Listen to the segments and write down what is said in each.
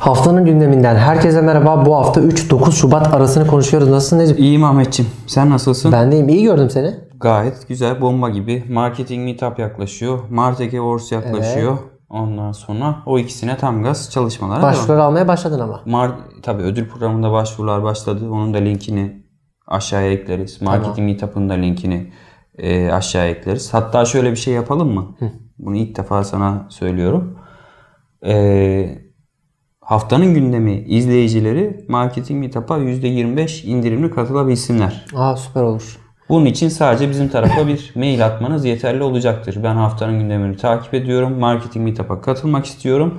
Haftanın gündeminden herkese merhaba. Bu hafta 3-9 Şubat arasını konuşuyoruz. Nasılsın Necip? İyiyim Ahmetciğim. Sen nasılsın? Ben deyim. İyi gördüm seni. Gayet güzel. Bomba gibi. Marketing Meetup yaklaşıyor. Martech Awards yaklaşıyor. Evet. Ondan sonra o ikisine tam gaz çalışmalara Başvurular devam. almaya başladın ama. Mar tabii ödül programında başvurular başladı. Onun da linkini aşağıya ekleriz. Marketing tamam. Meetup'ın da linkini e, aşağıya ekleriz. Hatta şöyle bir şey yapalım mı? Hı. Bunu ilk defa sana söylüyorum. Eee Haftanın gündemi izleyicileri Marketing Meetup'a %25 indirimli katılabilsinler. Aa süper olur. Bunun için sadece bizim tarafa bir mail atmanız yeterli olacaktır. Ben haftanın gündemini takip ediyorum. Marketing Meetup'a katılmak istiyorum.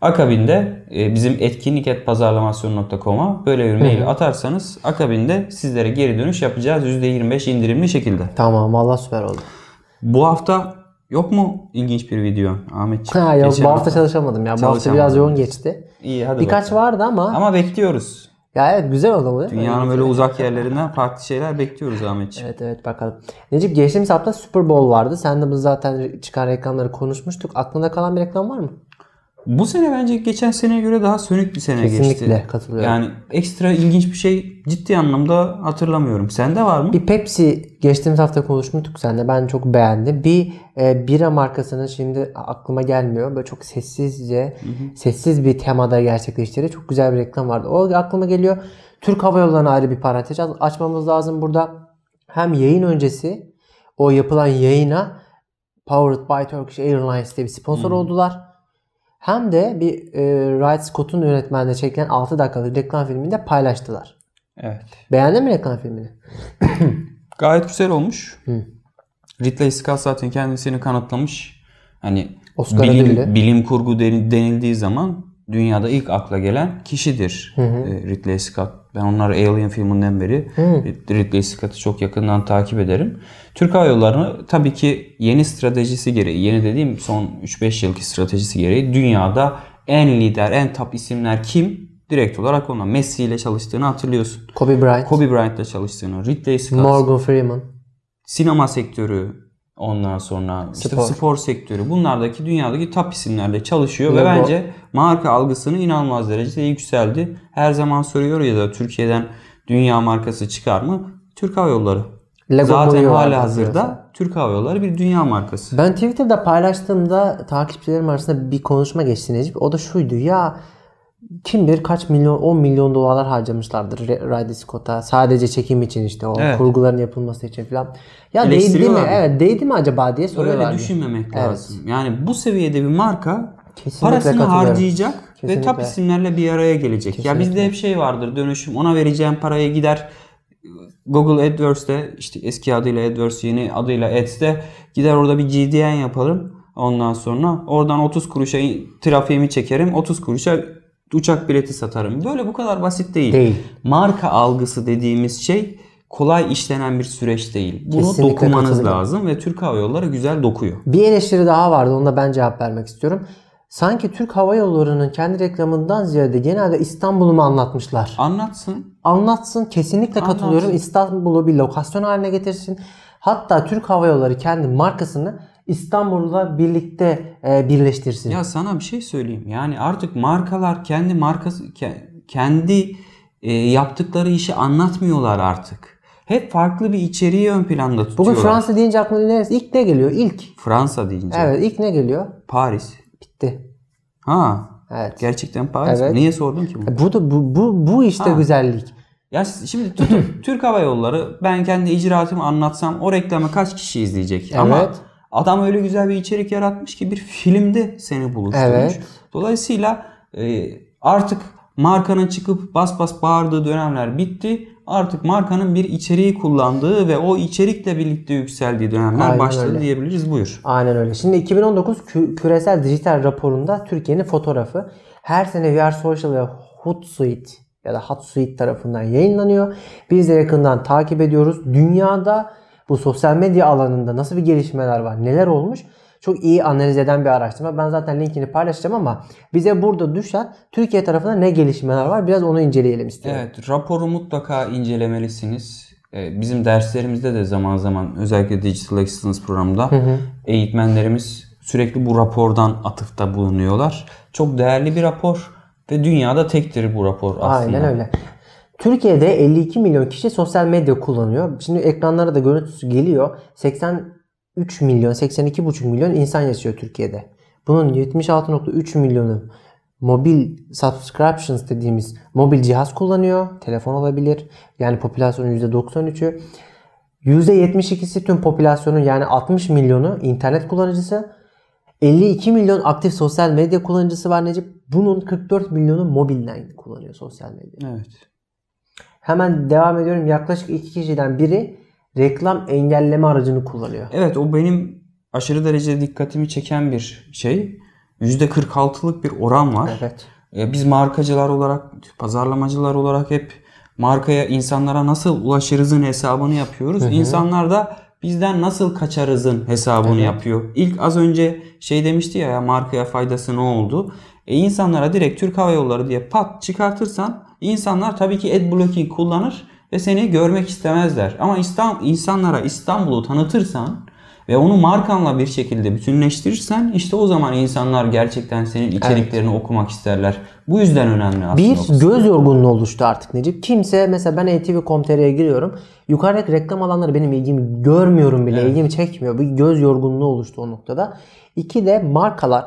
Akabinde e, bizim etkinlik.pazarlamasyon.com'a böyle bir mail atarsanız akabinde sizlere geri dönüş yapacağız %25 indirimli şekilde. Tamam valla süper oldu. Bu hafta yok mu ilginç bir video Ahmetciğim? Ha yok bu hafta çalışamadım ya. Bu hafta biraz yoğun geçti. İyi hadi Birkaç bakalım. vardı ama. Ama bekliyoruz. Ya evet güzel oldu bu. Dünyanın böyle uzak yerlerinden farklı şeyler bekliyoruz Ahmetciğim. evet evet bakalım. Necip geçtiğimiz hafta Super Bowl vardı. Sen de bu zaten çıkan reklamları konuşmuştuk. Aklında kalan bir reklam var mı? Bu sene bence geçen seneye göre daha sönük bir sene Kesinlikle geçti. Kesinlikle katılıyorum. Yani ekstra ilginç bir şey ciddi anlamda hatırlamıyorum. Sende var mı? Bir Pepsi geçtiğimiz hafta konuşmuştuk sende. Ben çok beğendim. Bir e, bira markasının şimdi aklıma gelmiyor. Böyle çok sessizce, hı hı. sessiz bir temada gerçekleştirdiği çok güzel bir reklam vardı. O aklıma geliyor. Türk Hava Yolları'na ayrı bir parantez açmamız lazım burada. Hem yayın öncesi o yapılan yayına Powered by Turkish Airlines diye bir sponsor hı. oldular hem de bir e, Wright Scott'un yönetmenliğinde çekilen 6 dakikalık reklam filmini de paylaştılar. Evet. Beğendin mi reklam filmini? Gayet güzel olmuş. Hı. Ridley Scott zaten kendisini kanıtlamış. Hani bilim, bile. bilim kurgu denildiği zaman dünyada ilk akla gelen kişidir hı hı. E, Ridley Scott. Ben onları Alien filminden beri hı. Ridley Scott'ı çok yakından takip ederim. Türk Hava Yolları'nı tabii ki yeni stratejisi gereği, yeni dediğim son 3-5 yılki stratejisi gereği dünyada en lider, en top isimler kim? Direkt olarak ona Messi ile çalıştığını hatırlıyorsun. Kobe Bryant. Kobe Bryant ile çalıştığını, Ridley Scott. Morgan Freeman. Sinema sektörü, ondan sonra spor, işte spor sektörü. Bunlardaki dünyadaki top isimlerle çalışıyor Logo. ve bence marka algısını inanılmaz derecede yükseldi. Her zaman soruyor ya da Türkiye'den dünya markası çıkar mı? Türk Hava Yolları. Lego Zaten hala hazırda Türk Hava Yolları bir dünya markası. Ben Twitter'da paylaştığımda takipçilerim arasında bir konuşma geçti Necip. O da şuydu ya kim bilir kaç milyon 10 milyon dolarlar harcamışlardır Ridley Scott'a sadece çekim için işte o evet. kurguların yapılması için falan. Ya değdi mi? Evet, değdi mi acaba diye soruyorlar. Öyle düşünmemek evet. lazım. Yani bu seviyede bir marka Kesinlikle parasını harcayacak Kesinlikle. ve top isimlerle bir araya gelecek. Kesinlikle. Ya bizde hep şey vardır dönüşüm ona vereceğim paraya gider Google AdWords'te işte eski adıyla AdWords yeni adıyla Ads'te gider orada bir GDN yaparım. Ondan sonra oradan 30 kuruşa trafiğimi çekerim. 30 kuruşa uçak bileti satarım. Böyle bu kadar basit değil. değil. Marka algısı dediğimiz şey kolay işlenen bir süreç değil. Bunu Kesinlikle dokumanız lazım ve Türk Hava Yolları güzel dokuyor. Bir eleştiri daha vardı. Onda ben cevap vermek istiyorum sanki Türk Hava Yolları'nın kendi reklamından ziyade genelde İstanbul'u mu anlatmışlar? Anlatsın. Anlatsın. Kesinlikle Anlatsın. katılıyorum. İstanbul'u bir lokasyon haline getirsin. Hatta Türk Hava Yolları kendi markasını İstanbul'la birlikte e, birleştirsin. Ya sana bir şey söyleyeyim. Yani artık markalar kendi markası kendi e, yaptıkları işi anlatmıyorlar artık. Hep farklı bir içeriği ön planda tutuyorlar. Bugün Fransa deyince aklına neresi? İlk ne geliyor? İlk. Fransa deyince. Evet ilk ne geliyor? Paris gitti. Ha. Evet. Gerçekten Paris. Evet. Niye sordun ki e, Bu da bu bu, bu işte ha. güzellik. Ya şimdi tutun Türk Hava Yolları ben kendi icraatımı anlatsam o reklamı kaç kişi izleyecek? Evet. Ama adam öyle güzel bir içerik yaratmış ki bir filmde seni buluşturmuş. Evet. Dolayısıyla e, artık markanın çıkıp bas bas bağırdığı dönemler bitti artık markanın bir içeriği kullandığı ve o içerikle birlikte yükseldiği dönemler Aynen başladı öyle. diyebiliriz. Buyur. Aynen öyle. Şimdi 2019 küresel dijital raporunda Türkiye'nin fotoğrafı her sene VR Social ve Hootsuite ya da Hotsuite tarafından yayınlanıyor. Biz de yakından takip ediyoruz. Dünyada bu sosyal medya alanında nasıl bir gelişmeler var, neler olmuş? çok iyi analiz eden bir araştırma. Ben zaten linkini paylaşacağım ama bize burada düşen Türkiye tarafında ne gelişmeler var biraz onu inceleyelim istiyorum. Evet raporu mutlaka incelemelisiniz. Ee, bizim derslerimizde de zaman zaman özellikle Digital Excellence programında hı hı. eğitmenlerimiz sürekli bu rapordan atıfta bulunuyorlar. Çok değerli bir rapor ve dünyada tektir bu rapor aslında. Aynen öyle. Türkiye'de 52 milyon kişi sosyal medya kullanıyor. Şimdi ekranlara da görüntüsü geliyor. 80 3 milyon, 82,5 milyon insan yaşıyor Türkiye'de. Bunun 76,3 milyonu mobil subscriptions dediğimiz mobil cihaz kullanıyor. Telefon olabilir. Yani popülasyonun %93'ü. %72'si tüm popülasyonun yani 60 milyonu internet kullanıcısı. 52 milyon aktif sosyal medya kullanıcısı var Necip. Bunun 44 milyonu mobilden kullanıyor sosyal medya. Evet. Hemen devam ediyorum. Yaklaşık iki kişiden biri reklam engelleme aracını kullanıyor. Evet o benim aşırı derecede dikkatimi çeken bir şey. %46'lık bir oran var. Evet. Ee, biz markacılar olarak, pazarlamacılar olarak hep markaya, insanlara nasıl ulaşırızın hesabını yapıyoruz. Hı hı. İnsanlar da bizden nasıl kaçarızın hesabını evet. yapıyor. İlk az önce şey demişti ya, ya markaya faydası ne oldu? E insanlara direkt Türk Hava Yolları diye pat çıkartırsan insanlar tabii ki ad blocking kullanır ve seni görmek istemezler. Ama insanlara İstanbul'u tanıtırsan ve onu markanla bir şekilde bütünleştirirsen işte o zaman insanlar gerçekten senin içeriklerini evet. okumak isterler. Bu yüzden önemli aslında. Bir göz yorgunluğu oluştu artık Necip. Kimse mesela ben etv.com.tr'ye giriyorum. Yukarıdaki reklam alanları benim ilgimi görmüyorum bile. Evet. ilgimi çekmiyor. Bir göz yorgunluğu oluştu o noktada. İki de markalar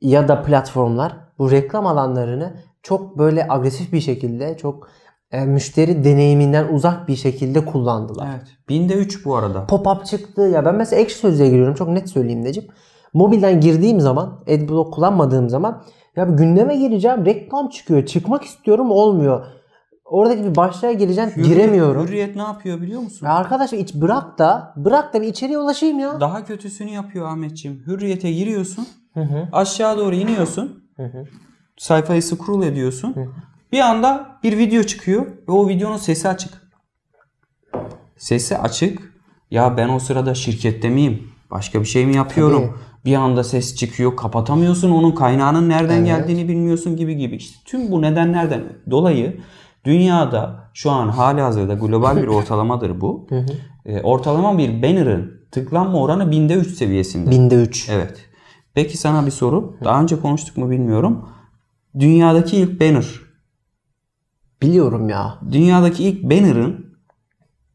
ya da platformlar bu reklam alanlarını çok böyle agresif bir şekilde çok e, müşteri deneyiminden uzak bir şekilde kullandılar. Evet. Binde 3 bu arada. Pop-up çıktı. Ya ben mesela ekşi sözlüğe giriyorum. Çok net söyleyeyim Necip. Mobilden girdiğim zaman, Adblock kullanmadığım zaman ya bir gündeme gireceğim. Reklam çıkıyor. Çıkmak istiyorum olmuyor. Oradaki bir başlığa gireceğim Hürriyet, giremiyorum. Hürriyet ne yapıyor biliyor musun? Ya arkadaşlar iç bırak da bırak da bir içeriye ulaşayım ya. Daha kötüsünü yapıyor Ahmetciğim. Hürriyete giriyorsun. Hı hı. Aşağı doğru iniyorsun. Hı hı. Sayfayı scroll ediyorsun. Hı hı. Bir anda bir video çıkıyor ve o videonun sesi açık. Sesi açık. Ya ben o sırada şirkette miyim? Başka bir şey mi yapıyorum? Tabii. Bir anda ses çıkıyor. Kapatamıyorsun. Onun kaynağının nereden evet. geldiğini bilmiyorsun gibi gibi. İşte tüm bu nedenlerden dolayı dünyada şu an hali hazırda global bir ortalamadır bu. e, ortalama bir banner'ın tıklanma oranı binde 3 seviyesinde. Binde 3. Evet. Peki sana bir soru. Daha önce konuştuk mu bilmiyorum. Dünyadaki ilk banner Biliyorum ya. Dünyadaki ilk banner'ın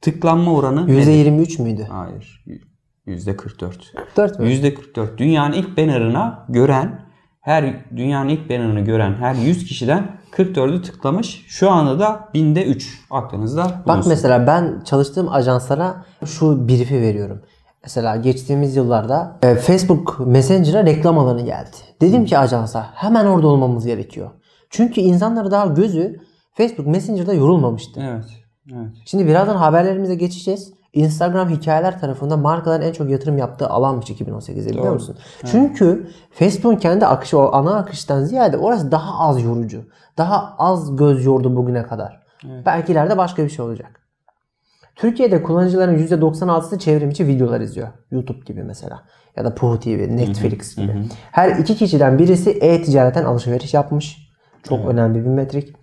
tıklanma oranı %23 müydü? Hayır. %44. 44 mü? %44. Dünyanın ilk banner'ına gören her dünyanın ilk banner'ını gören her 100 kişiden 44'ü tıklamış. Şu anda da binde 3 aklınızda bulunsun. Bak mesela ben çalıştığım ajanslara şu brief'i veriyorum. Mesela geçtiğimiz yıllarda e, Facebook Messenger'a reklam alanı geldi. Dedim ki ajansa hemen orada olmamız gerekiyor. Çünkü insanlar daha gözü Facebook Messenger'da yorulmamıştı. Evet. evet. Şimdi birazdan haberlerimize geçeceğiz. Instagram hikayeler tarafında markaların en çok yatırım yaptığı alanmış 2018'de biliyor Doğru. musun? Evet. Çünkü Facebook'un kendi akışı o ana akıştan ziyade orası daha az yorucu. Daha az göz yordu bugüne kadar. Evet. Belki ileride başka bir şey olacak. Türkiye'de kullanıcıların %96'sı çevrim içi videolar izliyor. YouTube gibi mesela. Ya da Puhu TV, Netflix hı hı, gibi. Hı. Her iki kişiden birisi e-ticaretten alışveriş yapmış. Çok evet. önemli bir metrik.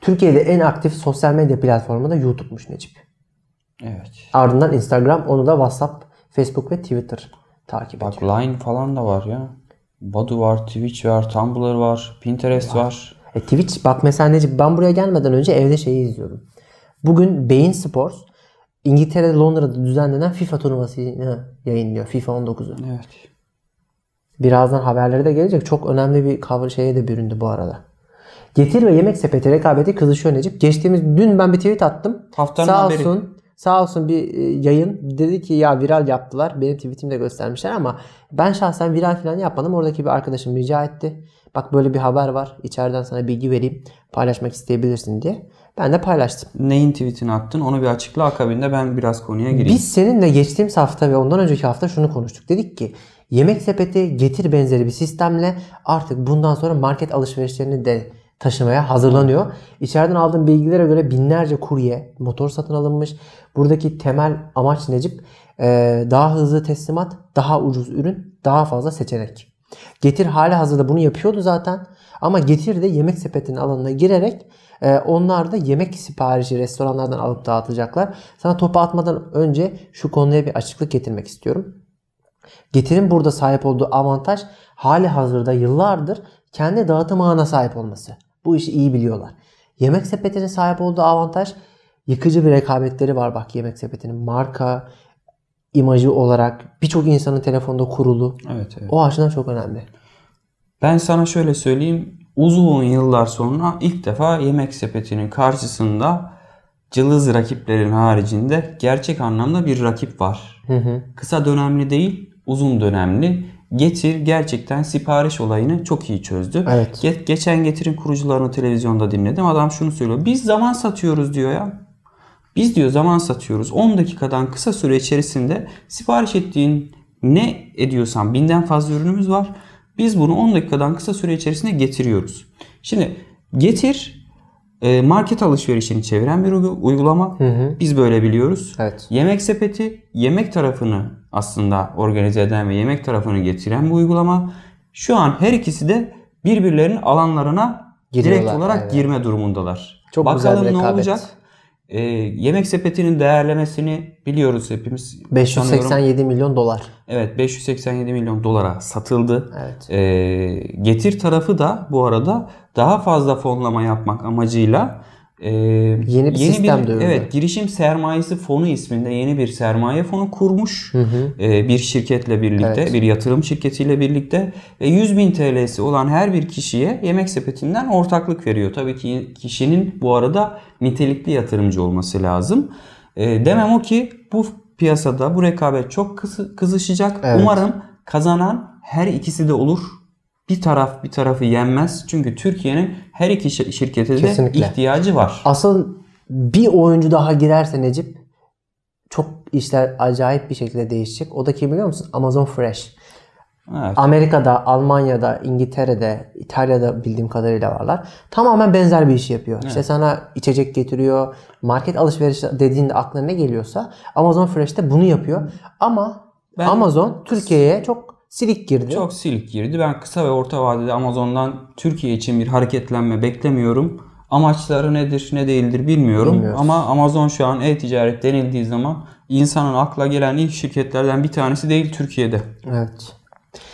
Türkiye'de en aktif sosyal medya platformu da YouTube'muş Necip. Evet. Ardından Instagram, onu da WhatsApp, Facebook ve Twitter takip Bak, ediyor. Bak Line falan da var ya. Badu var, Twitch var, Tumblr var, Pinterest var. var. E, Twitch bak mesela Necip ben buraya gelmeden önce evde şeyi izliyordum. Bugün Beyin Sports İngiltere'de Londra'da düzenlenen FIFA turnuvasını yayınlıyor. FIFA 19'u. Evet. Birazdan haberleri de gelecek. Çok önemli bir cover şeye de büründü bu arada. Getir ve yemek sepeti rekabeti kızışıyor Necip. Geçtiğimiz dün ben bir tweet attım. Haftanın Sağ haberi. olsun sağ olsun bir e, yayın dedi ki ya viral yaptılar. Benim tweetimde göstermişler ama ben şahsen viral falan yapmadım. Oradaki bir arkadaşım rica etti. Bak böyle bir haber var. İçeriden sana bilgi vereyim. Paylaşmak isteyebilirsin diye. Ben de paylaştım. Neyin tweetini attın? Onu bir açıkla. Akabinde ben biraz konuya gireyim. Biz seninle geçtiğimiz hafta ve ondan önceki hafta şunu konuştuk. Dedik ki yemek sepeti getir benzeri bir sistemle artık bundan sonra market alışverişlerini de taşımaya hazırlanıyor. İçeriden aldığım bilgilere göre binlerce kurye motor satın alınmış. Buradaki temel amaç Necip ee, daha hızlı teslimat, daha ucuz ürün, daha fazla seçenek. Getir hali hazırda bunu yapıyordu zaten. Ama Getir de yemek sepetinin alanına girerek e, onlar da yemek siparişi restoranlardan alıp dağıtacaklar. Sana topu atmadan önce şu konuya bir açıklık getirmek istiyorum. Getir'in burada sahip olduğu avantaj hali hazırda yıllardır kendi dağıtım ağına sahip olması. Bu işi iyi biliyorlar. Yemek sepetine sahip olduğu avantaj yıkıcı bir rekabetleri var bak yemek sepetinin. Marka, imajı olarak birçok insanın telefonda kurulu. Evet, evet. O açıdan çok önemli. Ben sana şöyle söyleyeyim. Uzun yıllar sonra ilk defa yemek sepetinin karşısında cılız rakiplerin haricinde gerçek anlamda bir rakip var. Hı hı. Kısa dönemli değil, uzun dönemli Getir gerçekten sipariş olayını çok iyi çözdü. Evet. Ge- geçen Getir'in kurucularını televizyonda dinledim. Adam şunu söylüyor. Biz zaman satıyoruz diyor ya. Biz diyor zaman satıyoruz. 10 dakikadan kısa süre içerisinde sipariş ettiğin ne ediyorsan binden fazla ürünümüz var. Biz bunu 10 dakikadan kısa süre içerisinde getiriyoruz. Şimdi getir ee, market alışverişini çeviren bir uygulama. Hı hı. Biz böyle biliyoruz. Evet. Yemek sepeti yemek tarafını aslında organize eden ve yemek tarafını getiren bir uygulama. Şu an her ikisi de birbirlerinin alanlarına Giriyorlar, direkt olarak aynen. girme durumundalar. Çok Bakalım güzel bir ne olacak? E, yemek sepetinin değerlemesini biliyoruz hepimiz. 587 sanıyorum. milyon dolar. Evet 587 milyon dolara satıldı. Evet. E, getir tarafı da bu arada daha fazla fonlama yapmak amacıyla e, yeni bir yeni sistem bir, de Evet, girişim sermayesi fonu isminde yeni bir sermaye fonu kurmuş hı hı. E, bir şirketle birlikte, evet. bir yatırım şirketiyle birlikte ve 100 bin TL'si olan her bir kişiye yemek sepetinden ortaklık veriyor. Tabii ki kişinin bu arada nitelikli yatırımcı olması lazım. E, demem o ki bu piyasada bu rekabet çok kızışacak. Evet. Umarım kazanan her ikisi de olur bir taraf bir tarafı yenmez. Çünkü Türkiye'nin her iki şirkete de Kesinlikle. ihtiyacı var. Asıl bir oyuncu daha girerse Necip çok işler acayip bir şekilde değişecek. O da kim biliyor musun? Amazon Fresh. Evet. Amerika'da, Almanya'da, İngiltere'de, İtalya'da bildiğim kadarıyla varlar. Tamamen benzer bir iş yapıyor. Evet. İşte sana içecek getiriyor. Market alışveriş dediğinde aklına ne geliyorsa Amazon Fresh'te bunu yapıyor. Ama ben... Amazon Türkiye'ye çok silik girdi. Çok silik girdi. Ben kısa ve orta vadede Amazon'dan Türkiye için bir hareketlenme beklemiyorum. Amaçları nedir ne değildir bilmiyorum. Bilmiyoruz. Ama Amazon şu an e-ticaret denildiği zaman insanın akla gelen ilk şirketlerden bir tanesi değil Türkiye'de. Evet.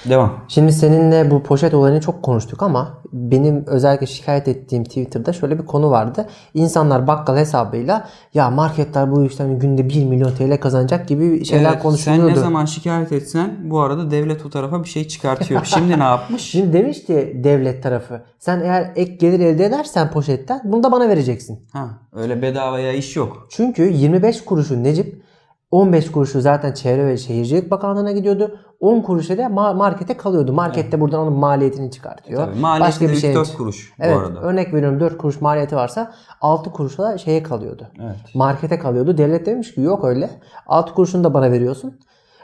Devam. Şimdi seninle bu poşet olayını çok konuştuk ama benim özellikle şikayet ettiğim Twitter'da şöyle bir konu vardı. İnsanlar bakkal hesabıyla ya marketler bu işten günde 1 milyon TL kazanacak gibi şeyler evet, konuşuluyordu. Sen ne zaman şikayet etsen bu arada devlet o tarafa bir şey çıkartıyor. Şimdi ne yapmış? Şimdi demişti devlet tarafı sen eğer ek gelir elde edersen poşetten bunu da bana vereceksin. Ha, öyle bedavaya iş yok. Çünkü 25 kuruş'un Necip 15 kuruşu zaten Çevre ve Şehircilik Bakanlığı'na gidiyordu. 10 kuruşu da markete kalıyordu. Markette evet. buradan onun maliyetini çıkartıyor. E tabii, Başka bir şey 4 kuruş evet, arada. Örnek veriyorum 4 kuruş maliyeti varsa 6 kuruşu da şeye kalıyordu. Evet. Markete kalıyordu. Devlet demiş ki yok öyle. 6 kuruşunu da bana veriyorsun.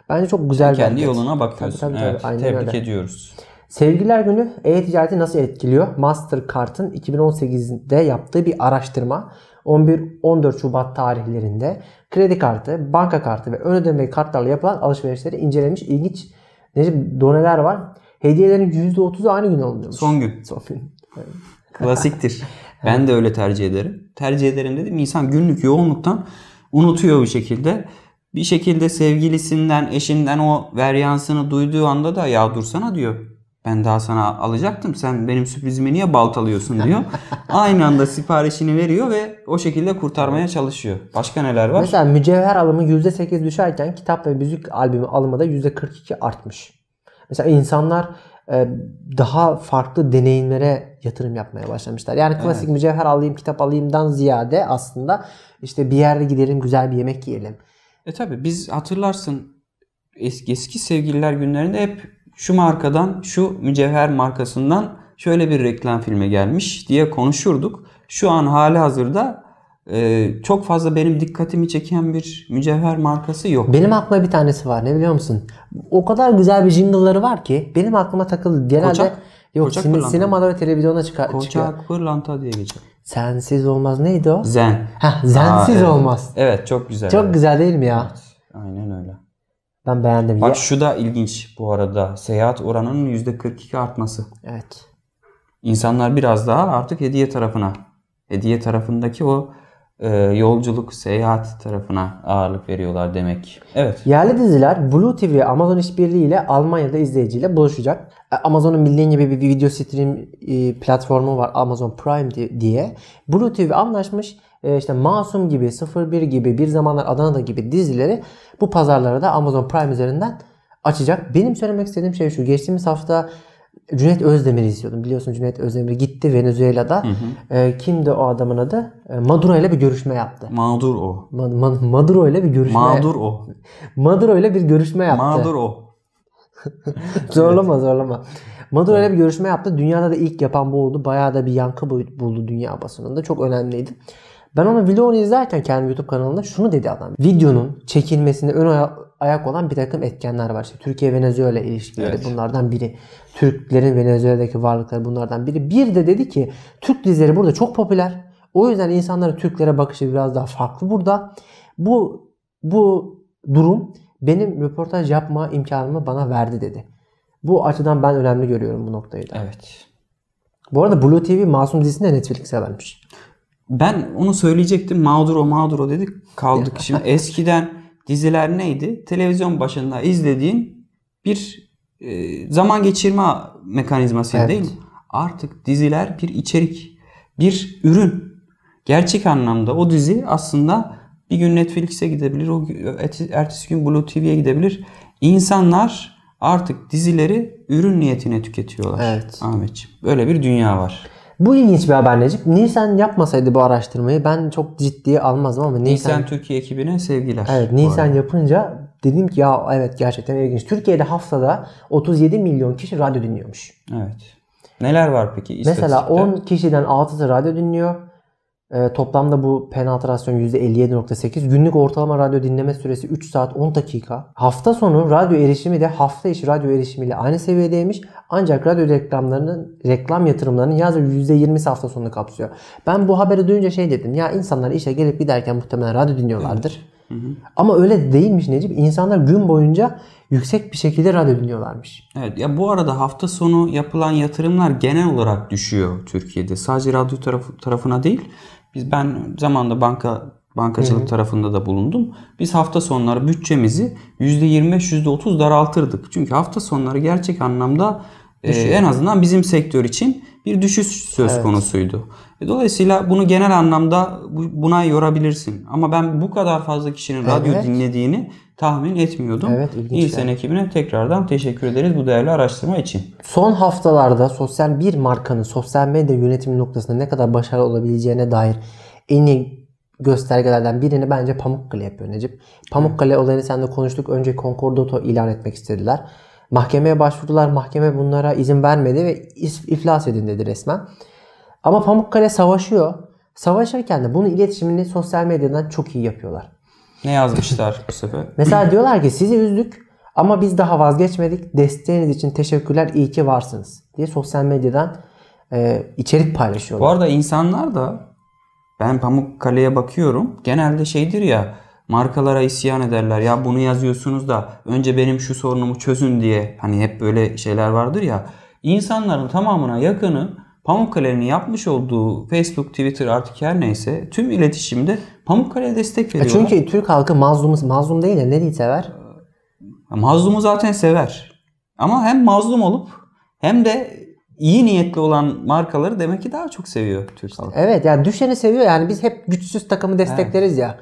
Bence çok güzel yani kendi bir yoluna bakıyorsun. Tabii, tabii, tabii. Aynen tebrik öyle. ediyoruz. Sevgililer Günü e-ticareti nasıl etkiliyor? Mastercard'ın 2018'de yaptığı bir araştırma 11-14 Şubat tarihlerinde kredi kartı, banka kartı ve ön ödemeli kartlarla yapılan alışverişleri incelemiş ilginç doneler var. Hediyelerin %30'u aynı gün alınıyormuş. Son gün. Son gün. Klasiktir. Ben de öyle tercih ederim. Tercih ederim dedim. İnsan günlük yoğunluktan unutuyor bir şekilde. Bir şekilde sevgilisinden, eşinden o veryansını duyduğu anda da ya dursana diyor ben daha sana alacaktım sen benim sürprizimi niye baltalıyorsun diyor. Aynı anda siparişini veriyor ve o şekilde kurtarmaya çalışıyor. Başka neler var? Mesela mücevher alımı %8 düşerken kitap ve müzik albümü alımı da %42 artmış. Mesela insanlar e, daha farklı deneyimlere yatırım yapmaya başlamışlar. Yani klasik evet. mücevher alayım, kitap alayımdan ziyade aslında işte bir yerde gidelim, güzel bir yemek yiyelim. E tabi biz hatırlarsın eski, eski sevgililer günlerinde hep şu markadan, şu mücevher markasından şöyle bir reklam filmi gelmiş diye konuşurduk. Şu an hali hazırda e, çok fazla benim dikkatimi çeken bir mücevher markası yok. Benim aklıma bir tanesi var ne biliyor musun? O kadar güzel bir jingle'ları var ki benim aklıma takıldı. Genelde Koçak, yok Koçak sin- sinemada ve televizyonda çıkar, Koçak çıkıyor. Koçak pırlanta diye geçiyor. Sensiz olmaz neydi o? Zen. Heh, zensiz Aa, evet. olmaz. Evet çok güzel. Çok evet. güzel değil mi ya? aynen öyle. Ben beğendim. Bak şu da ilginç bu arada. Seyahat oranının %42 artması. Evet. İnsanlar biraz daha artık hediye tarafına, hediye tarafındaki o e, yolculuk, seyahat tarafına ağırlık veriyorlar demek. Evet. Yerli diziler Blue TV Amazon işbirliği ile Almanya'da izleyiciyle buluşacak. E, Amazon'un bildiğin gibi bir video stream e, platformu var Amazon Prime diye. Blue TV anlaşmış e, işte Masum gibi, 01 gibi, Bir Zamanlar Adana'da gibi dizileri bu pazarlara da Amazon Prime üzerinden açacak. Benim söylemek istediğim şey şu. Geçtiğimiz hafta Cüneyt Özdemir'i izliyordum. Biliyorsun Cüneyt Özdemir gitti Venezuela'da. Hı hı. E, kimdi o adamın adı? E, Maduro ile bir görüşme yaptı. Madur o. Ma- Ma- Maduro ile bir görüşme. Madur o. Maduro ile bir görüşme yaptı. Madur o. zorlama evet. zorlama. Maduro ile bir görüşme yaptı. Dünyada da ilk yapan bu oldu. Bayağı da bir yankı buldu dünya basınında. Çok önemliydi. Ben onun vlogunu izlerken kendi YouTube kanalında şunu dedi adam. Videonun çekilmesinde ön ayak olan bir takım etkenler var. İşte Türkiye-Venezuela ilişkileri evet. bunlardan biri. Türklerin Venezuela'daki varlıkları bunlardan biri. Bir de dedi ki Türk dizileri burada çok popüler. O yüzden insanların Türklere bakışı biraz daha farklı burada. Bu bu durum benim röportaj yapma imkanımı bana verdi dedi. Bu açıdan ben önemli görüyorum bu noktayı da. Evet. Bu arada Blue TV Masum dizisini de Netflix'e vermiş. Ben onu söyleyecektim. Mağduro mağduro dedik kaldık. Şimdi eskiden diziler neydi? Televizyon başında izlediğin bir e, zaman geçirme mekanizması evet. değil mi? Artık diziler bir içerik, bir ürün. Gerçek anlamda o dizi aslında bir gün Netflix'e gidebilir, o ertesi gün Blue TV'ye gidebilir. İnsanlar artık dizileri ürün niyetine tüketiyorlar. Evet. Ahmetciğim. Böyle bir dünya var. Bu ilginç bir haber Necip. Nisan yapmasaydı bu araştırmayı ben çok ciddiye almazdım ama Nisan... Nisan Türkiye ekibine sevgiler. Evet Nisan yapınca dedim ki ya evet gerçekten ilginç. Türkiye'de haftada 37 milyon kişi radyo dinliyormuş. Evet. Neler var peki? Mesela 10 kişiden 6'sı radyo dinliyor. E, toplamda bu penetrasyon %57.8. Günlük ortalama radyo dinleme süresi 3 saat 10 dakika. Hafta sonu radyo erişimi de hafta içi radyo erişimiyle aynı seviyedeymiş. Ancak radyo reklamlarının reklam yatırımlarının yalnızca %20'si hafta sonunu kapsıyor. Ben bu haberi duyunca şey dedim. Ya insanlar işe gelip giderken muhtemelen radyo dinliyorlardır. Evet. Ama öyle değilmiş Necip. İnsanlar gün boyunca yüksek bir şekilde radyo dinliyorlarmış. Evet ya bu arada hafta sonu yapılan yatırımlar genel olarak düşüyor Türkiye'de. Sadece radyo taraf, tarafına değil. Biz ben zamanda banka bankacılık hı tarafında da bulundum. Biz hafta sonları bütçemizi %25 %30 daraltırdık. Çünkü hafta sonları gerçek anlamda e, en azından bizim sektör için bir düşüş söz evet. konusuydu. E, dolayısıyla bunu genel anlamda buna yorabilirsin. Ama ben bu kadar fazla kişinin evet. radyo dinlediğini tahmin etmiyordum. Evet, ilginç İlsen yani. ekibine tekrardan teşekkür ederiz bu değerli araştırma için. Son haftalarda sosyal bir markanın sosyal medya yönetimi noktasında ne kadar başarılı olabileceğine dair en iyi göstergelerden birini bence Pamukkale yapıyor Necip. Pamukkale olayını sen de konuştuk. Önce Concordato ilan etmek istediler. Mahkemeye başvurdular. Mahkeme bunlara izin vermedi ve iflas edin dedi resmen. Ama Pamukkale savaşıyor. Savaşırken de bunun iletişimini sosyal medyadan çok iyi yapıyorlar. Ne yazmışlar bu sefer? Mesela diyorlar ki sizi üzdük ama biz daha vazgeçmedik. Desteğiniz için teşekkürler iyi ki varsınız diye sosyal medyadan e, içerik paylaşıyorlar. Bu arada insanlar da ben Pamukkale'ye bakıyorum. Genelde şeydir ya markalara isyan ederler. Ya bunu yazıyorsunuz da önce benim şu sorunumu çözün diye hani hep böyle şeyler vardır ya. İnsanların tamamına yakını Pamukkale'nin yapmış olduğu Facebook, Twitter artık her neyse tüm iletişimde Pamukkale'ye destek e veriyorlar. çünkü Türk halkı mazlumu, mazlum değil de ne diye sever? Ee, mazlumu zaten sever. Ama hem mazlum olup hem de iyi niyetli olan markaları demek ki daha çok seviyor Türk halkı. Evet yani düşeni seviyor yani biz hep güçsüz takımı destekleriz evet. ya.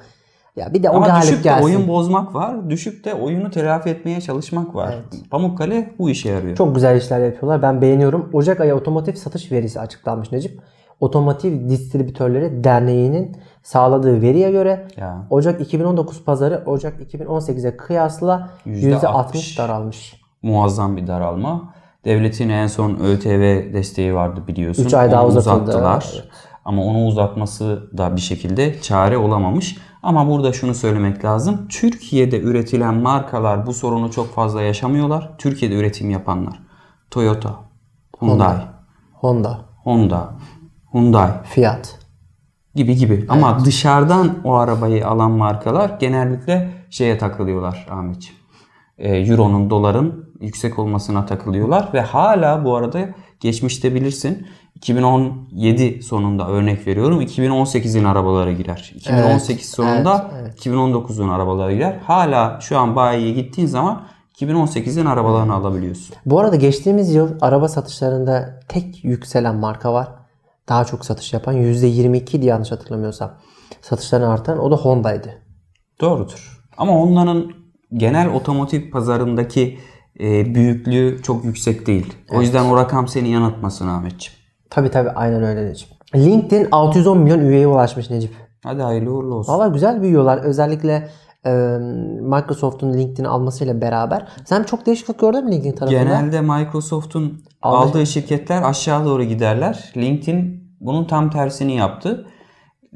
Ya bir de o Ama düşük de oyun bozmak var. Düşük de oyunu telafi etmeye çalışmak var. Evet. Pamukkale bu işe yarıyor. Çok güzel işler yapıyorlar. Ben beğeniyorum. Ocak ayı otomotiv satış verisi açıklanmış Necip. Otomotiv Distribütörleri Derneği'nin sağladığı veriye göre ya. Ocak 2019 pazarı Ocak 2018'e kıyasla %60, %60 daralmış. Muazzam bir daralma. Devletin en son ÖTV desteği vardı biliyorsun. 3 ay daha Onu uzattılar. Evet. Ama onu uzatması da bir şekilde çare olamamış. Ama burada şunu söylemek lazım. Türkiye'de üretilen markalar bu sorunu çok fazla yaşamıyorlar. Türkiye'de üretim yapanlar. Toyota, Hyundai, Honda, Honda, Hyundai, Fiat gibi gibi. Evet. Ama dışarıdan o arabayı alan markalar genellikle şeye takılıyorlar Ahmetciğim. Ee, Euro'nun, doların yüksek olmasına takılıyorlar ve hala bu arada geçmişte bilirsin 2017 sonunda örnek veriyorum 2018'in arabalara girer. 2018 evet, sonunda evet, evet. 2019'un arabalara girer. Hala şu an bayiye gittiğin zaman 2018'in arabalarını alabiliyorsun. Bu arada geçtiğimiz yıl araba satışlarında tek yükselen marka var. Daha çok satış yapan %22 diye yanlış hatırlamıyorsam satışlarını artan o da Honda'ydı. Doğrudur. Ama Honda'nın genel otomotiv pazarındaki e, büyüklüğü çok yüksek değil. Evet. O yüzden o rakam seni yanıltmasın Ahmetciğim. Tabii tabii aynen öyle Necip. LinkedIn 610 milyon üyeye ulaşmış Necip. Hadi hayırlı uğurlu olsun. Valla güzel büyüyorlar. Özellikle Microsoft'un LinkedIn'i almasıyla beraber. Sen çok değişiklik gördün mü LinkedIn tarafında? Genelde Microsoft'un Aldı. aldığı şirketler aşağı doğru giderler. LinkedIn bunun tam tersini yaptı.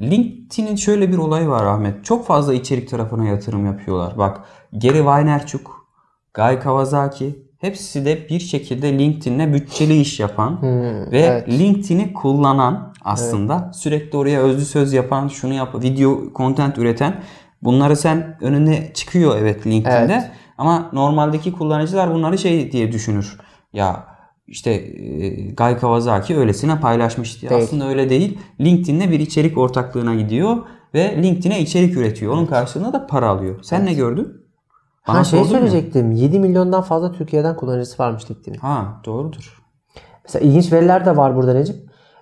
LinkedIn'in şöyle bir olayı var Ahmet. Çok fazla içerik tarafına yatırım yapıyorlar. Bak Gary Vaynerchuk, Guy Kawasaki Hepsi de bir şekilde LinkedIn'le bütçeli iş yapan hmm, ve evet. LinkedIn'i kullanan aslında evet. sürekli oraya özlü söz yapan, şunu yap, video content üreten bunları sen önüne çıkıyor evet LinkedIn'de. Evet. Ama normaldeki kullanıcılar bunları şey diye düşünür. Ya işte e, Guy Kawasaki öylesine paylaşmış diye. Değil. Aslında öyle değil. LinkedIn'le bir içerik ortaklığına gidiyor ve LinkedIn'e içerik üretiyor. Onun karşılığında da para alıyor. Sen evet. ne gördün? Bana ha şey söyleyecektim. Mi? 7 milyondan fazla Türkiye'den kullanıcısı varmış LinkedIn'in. Ha doğrudur. Mesela ilginç veriler de var burada Necip.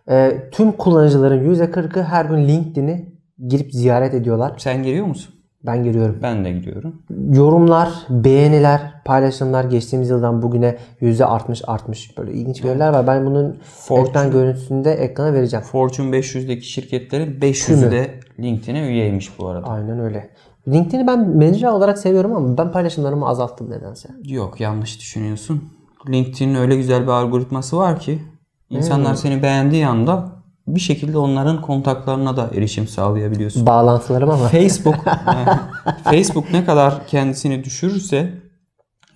E, ee, tüm kullanıcıların %40'ı her gün LinkedIn'i girip ziyaret ediyorlar. Sen giriyor musun? Ben giriyorum. Ben de giriyorum. Yorumlar, beğeniler, paylaşımlar geçtiğimiz yıldan bugüne yüzde artmış artmış. Böyle ilginç veriler var. Ben bunun Fortune, ekran görüntüsünde ekrana vereceğim. Fortune 500'deki şirketlerin 500'ü de LinkedIn'e üyeymiş bu arada. Aynen öyle. LinkedIn'i ben mecra olarak seviyorum ama ben paylaşımlarımı azalttım nedense. Yok yanlış düşünüyorsun. LinkedIn'in öyle güzel bir algoritması var ki insanlar hmm. seni beğendiği anda bir şekilde onların kontaklarına da erişim sağlayabiliyorsun. Bağlantılarım ama. Facebook Facebook ne kadar kendisini düşürürse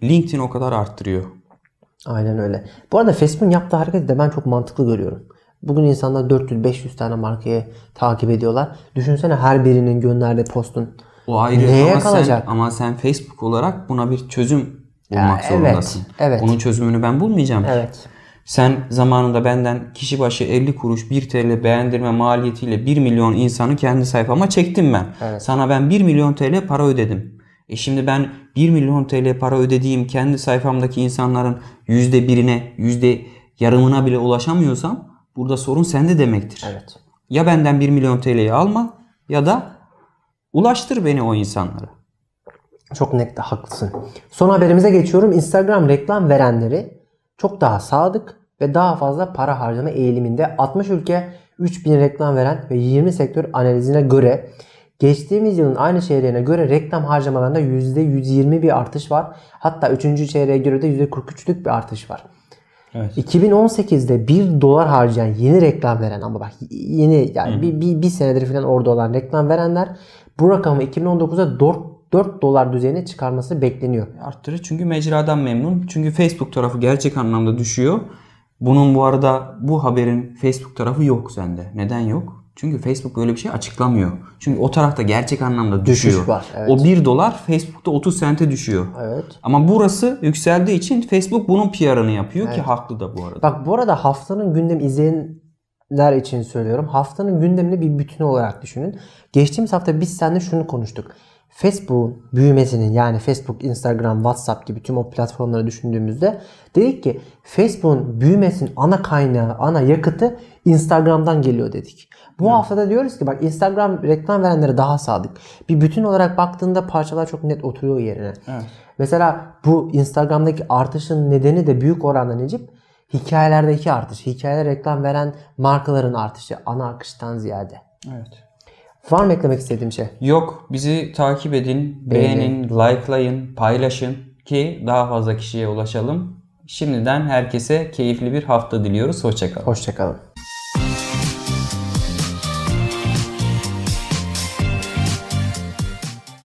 LinkedIn o kadar arttırıyor. Aynen öyle. Bu arada Facebook'un yaptığı hareketi de ben çok mantıklı görüyorum. Bugün insanlar 400-500 tane markayı takip ediyorlar. Düşünsene her birinin gönderdiği postun o ayrı Neye ama kalacak? sen ama sen Facebook olarak buna bir çözüm bulmak ya, zorundasın. Evet, evet. Onun çözümünü ben bulmayacağım. Evet. Sen zamanında benden kişi başı 50 kuruş 1 TL beğendirme maliyetiyle 1 milyon insanı kendi sayfama çektim ben. Evet. Sana ben 1 milyon TL para ödedim. E şimdi ben 1 milyon TL para ödediğim kendi sayfamdaki insanların yüzde birine, yüzde yarımına bile ulaşamıyorsam burada sorun sende demektir. Evet. Ya benden 1 milyon TL'yi alma ya da Ulaştır beni o insanlara. Çok net de haklısın. Son haberimize geçiyorum. Instagram reklam verenleri çok daha sadık ve daha fazla para harcama eğiliminde 60 ülke 3000 reklam veren ve 20 sektör analizine göre geçtiğimiz yılın aynı çeyreğine göre reklam harcamalarında %120 bir artış var. Hatta 3. çeyreğe göre de %43'lük bir artış var. Evet. 2018'de 1 dolar harcayan yeni reklam veren ama bak yeni yani bir, bir, bir senedir falan orada olan reklam verenler bu rakamı 2019'da 4 4 dolar düzeyine çıkarması bekleniyor. Arttırır çünkü mecradan memnun. Çünkü Facebook tarafı gerçek anlamda düşüyor. Bunun bu arada bu haberin Facebook tarafı yok sende. Neden yok? Çünkü Facebook böyle bir şey açıklamıyor. Çünkü o tarafta gerçek anlamda düşüyor. Düşüş var, evet. O 1 dolar Facebook'ta 30 sente düşüyor. Evet. Ama burası yükseldiği için Facebook bunun PR'ını yapıyor evet. ki haklı da bu arada. Bak bu arada haftanın gündem izleyen ler için söylüyorum. Haftanın gündemini bir bütün olarak düşünün. Geçtiğimiz hafta biz seninle şunu konuştuk. Facebook'un büyümesinin yani Facebook, Instagram, WhatsApp gibi tüm o platformları düşündüğümüzde dedik ki Facebook'un büyümesinin ana kaynağı, ana yakıtı Instagram'dan geliyor dedik. Bu hmm. haftada diyoruz ki bak Instagram reklam verenlere daha sadık. Bir bütün olarak baktığında parçalar çok net oturuyor yerine. Evet. Mesela bu Instagram'daki artışın nedeni de büyük oranda Necip Hikayelerdeki artış, hikayelere reklam veren markaların artışı ana akıştan ziyade. Evet. Var mı eklemek istediğim şey? Yok. Bizi takip edin, beğenin, beğenin likelayın, paylaşın ki daha fazla kişiye ulaşalım. Şimdiden herkese keyifli bir hafta diliyoruz. Hoşçakalın. Hoşçakalın.